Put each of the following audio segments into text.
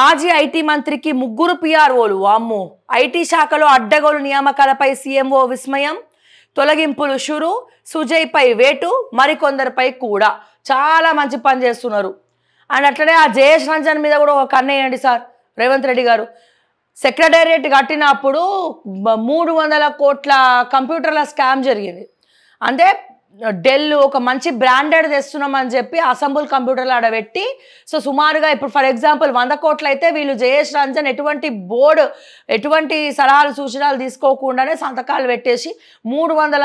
మాజీ ఐటీ మంత్రికి ముగ్గురు పీఆర్ఓలు అమ్ము ఐటీ శాఖలో అడ్డగోలు నియామకాలపై సీఎంఓ విస్మయం తొలగింపులు షురు సుజయ్పై వేటు మరికొందరిపై కూడా చాలా మంచి పని చేస్తున్నారు అండ్ అట్లనే ఆ జయేష్ రంజన్ మీద కూడా ఒక కన్నేయండి సార్ రేవంత్ రెడ్డి గారు సెక్రటేరియట్ కట్టినప్పుడు మూడు వందల కోట్ల కంప్యూటర్ల స్కామ్ జరిగింది అంటే డెల్ ఒక మంచి బ్రాండెడ్ తెస్తున్నాం అని చెప్పి అసెంబుల్ కంప్యూటర్లు ఆడబెట్టి సో సుమారుగా ఇప్పుడు ఫర్ ఎగ్జాంపుల్ వంద కోట్లు అయితే వీళ్ళు జయేష్ రంజన్ ఎటువంటి బోర్డు ఎటువంటి సలహాలు సూచనలు తీసుకోకుండానే సంతకాలు పెట్టేసి మూడు వందల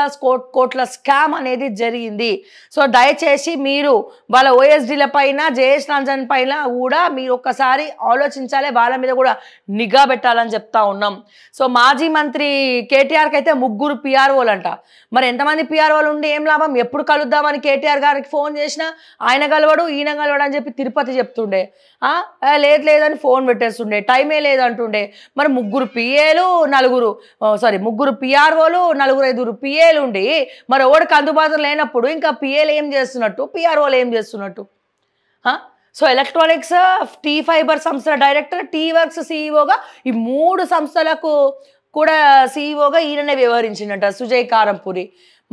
కోట్ల స్కామ్ అనేది జరిగింది సో దయచేసి మీరు వాళ్ళ ఓఎస్డీల పైన జయేష్ రంజన్ పైన కూడా మీరు ఒక్కసారి ఆలోచించాలి వాళ్ళ మీద కూడా నిఘా పెట్టాలని చెప్తా ఉన్నాం సో మాజీ మంత్రి కేటీఆర్కి అయితే ముగ్గురు పిఆర్ఓలు అంట మరి ఎంతమంది పిఆర్ఓలు ఉండి ఏం లాభం ఎప్పుడు కలుద్దామని కేటీఆర్ గారికి ఫోన్ చేసినా ఆయన కలవడు ఈయన కలవడు అని చెప్పి తిరుపతి చెప్తుండే లేదు లేదని ఫోన్ పెట్టేస్తుండే టైమే లేదంటుండే మరి ముగ్గురు పిఏలు నలుగురు సారీ ముగ్గురు పిఆర్ఓలు నలుగురు ఐదుగురు పిఏలు ఉండి మరి ఓడికి అందుబాటులో లేనప్పుడు ఇంకా పిఏలు ఏం చేస్తున్నట్టు పిఆర్ఓలు ఏం చేస్తున్నట్టు సో ఎలక్ట్రానిక్స్ టీ ఫైబర్ సంస్థల డైరెక్టర్ టీ వర్క్స్ సీఈఓగా ఈ మూడు సంస్థలకు కూడా సీఈఓగా ఈయననే వ్యవహరించిందట సుజయ్ కారంపురి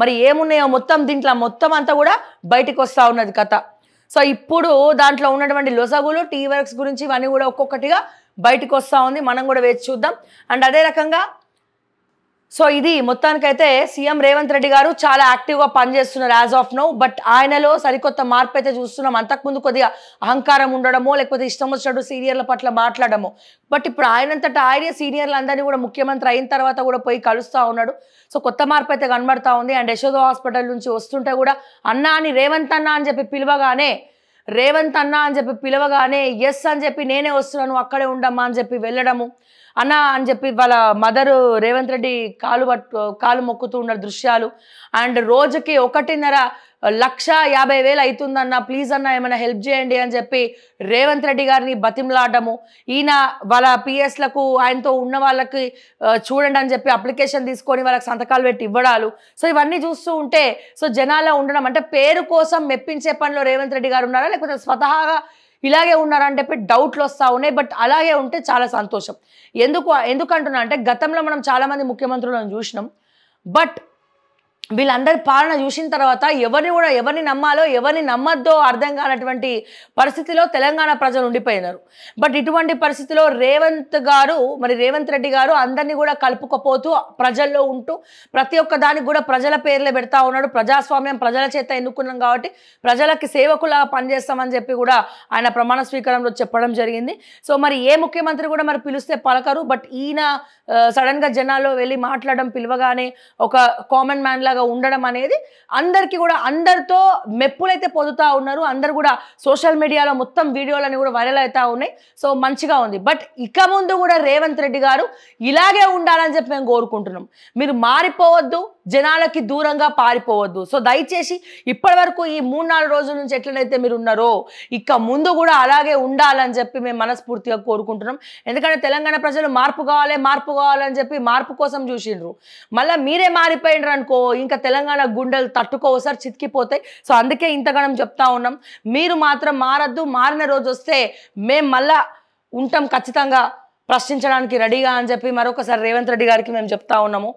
మరి ఏమున్నాయో మొత్తం దీంట్లో మొత్తం అంతా కూడా బయటకు వస్తూ ఉన్నది కథ సో ఇప్పుడు దాంట్లో ఉన్నటువంటి లొసగులు టీ వర్క్స్ గురించి ఇవన్నీ కూడా ఒక్కొక్కటిగా బయటకు వస్తూ ఉంది మనం కూడా వేచి చూద్దాం అండ్ అదే రకంగా సో ఇది మొత్తానికైతే సీఎం రేవంత్ రెడ్డి గారు చాలా యాక్టివ్గా పనిచేస్తున్నారు యాజ్ ఆఫ్ నో బట్ ఆయనలో సరికొత్త మార్పు అయితే చూస్తున్నాం అంతకుముందు కొద్దిగా అహంకారం ఉండడమో లేకపోతే ఇష్టం వచ్చినట్టు సీనియర్ల పట్ల మాట్లాడము బట్ ఇప్పుడు ఆయనంతట ఆయనే సీనియర్లు అందరినీ కూడా ముఖ్యమంత్రి అయిన తర్వాత కూడా పోయి కలుస్తూ ఉన్నాడు సో కొత్త మార్పు అయితే కనబడతా ఉంది అండ్ యశోద హాస్పిటల్ నుంచి వస్తుంటే కూడా అన్నా అని రేవంత్ అన్న అని చెప్పి పిలవగానే రేవంత్ అన్న అని చెప్పి పిలవగానే ఎస్ అని చెప్పి నేనే వస్తున్నాను అక్కడే ఉండమ్మా అని చెప్పి వెళ్ళడము అన్న అని చెప్పి వాళ్ళ మదరు రేవంత్ రెడ్డి కాలు పట్టు కాలు మొక్కుతూ ఉన్న దృశ్యాలు అండ్ రోజుకి ఒకటిన్నర లక్ష యాభై వేలు అవుతుందన్న ప్లీజ్ అన్న ఏమైనా హెల్ప్ చేయండి అని చెప్పి రేవంత్ రెడ్డి గారిని బతిమలాడము ఈయన వాళ్ళ పిఎస్లకు ఆయనతో ఉన్న వాళ్ళకి చూడండి అని చెప్పి అప్లికేషన్ తీసుకొని వాళ్ళకి సంతకాలు పెట్టి ఇవ్వడాలు సో ఇవన్నీ చూస్తూ ఉంటే సో జనాల్లో ఉండడం అంటే పేరు కోసం మెప్పించే పనిలో రేవంత్ రెడ్డి గారు ఉన్నారా లేకపోతే స్వతహాగా ఇలాగే ఉన్నారా అని చెప్పి డౌట్లు వస్తూ ఉన్నాయి బట్ అలాగే ఉంటే చాలా సంతోషం ఎందుకు ఎందుకంటున్నా అంటే గతంలో మనం చాలామంది ముఖ్యమంత్రులను చూసినాం బట్ వీళ్ళందరి పాలన చూసిన తర్వాత ఎవరిని కూడా ఎవరిని నమ్మాలో ఎవరిని నమ్మద్దో అర్థం కానటువంటి పరిస్థితిలో తెలంగాణ ప్రజలు ఉండిపోయినారు బట్ ఇటువంటి పరిస్థితిలో రేవంత్ గారు మరి రేవంత్ రెడ్డి గారు అందరినీ కూడా కలుపుకపోతూ ప్రజల్లో ఉంటూ ప్రతి ఒక్క దానికి కూడా ప్రజల పేర్లు పెడతా ఉన్నాడు ప్రజాస్వామ్యం ప్రజల చేత ఎన్నుకున్నాం కాబట్టి ప్రజలకి సేవకులాగా పనిచేస్తామని చెప్పి కూడా ఆయన ప్రమాణ స్వీకారంలో చెప్పడం జరిగింది సో మరి ఏ ముఖ్యమంత్రి కూడా మరి పిలిస్తే పలకరు బట్ ఈయన సడన్గా జనాల్లో వెళ్ళి మాట్లాడడం పిలవగానే ఒక కామన్ మ్యాన్ లాగా ఉండడం అనేది అందరికీ కూడా అందరితో మెప్పులైతే పొందుతూ ఉన్నారు అందరు కూడా సోషల్ మీడియాలో మొత్తం వీడియోలని కూడా వైరల్ అవుతూ ఉన్నాయి సో మంచిగా ఉంది బట్ ఇక ముందు కూడా రేవంత్ రెడ్డి గారు ఇలాగే ఉండాలని చెప్పి మేము కోరుకుంటున్నాం మీరు మారిపోవద్దు జనాలకి దూరంగా పారిపోవద్దు సో దయచేసి ఇప్పటి వరకు ఈ మూడు నాలుగు రోజుల నుంచి ఎట్లనైతే మీరు ఉన్నారో ఇక ముందు కూడా అలాగే ఉండాలని చెప్పి మేము మనస్ఫూర్తిగా కోరుకుంటున్నాం ఎందుకంటే తెలంగాణ ప్రజలు మార్పు కావాలి మార్పు కావాలని చెప్పి మార్పు కోసం చూసిండ్రు మళ్ళీ మీరే మారిపోయినరు అనుకో ఇంకా తెలంగాణ గుండెలు తట్టుకోసారి చితికిపోతాయి సో అందుకే ఇంతగానం చెప్తా ఉన్నాం మీరు మాత్రం మారద్దు మారిన రోజు వస్తే మేము మళ్ళా ఉంటాం ఖచ్చితంగా ప్రశ్నించడానికి రెడీగా అని చెప్పి మరొకసారి రేవంత్ రెడ్డి గారికి మేము చెప్తా ఉన్నాము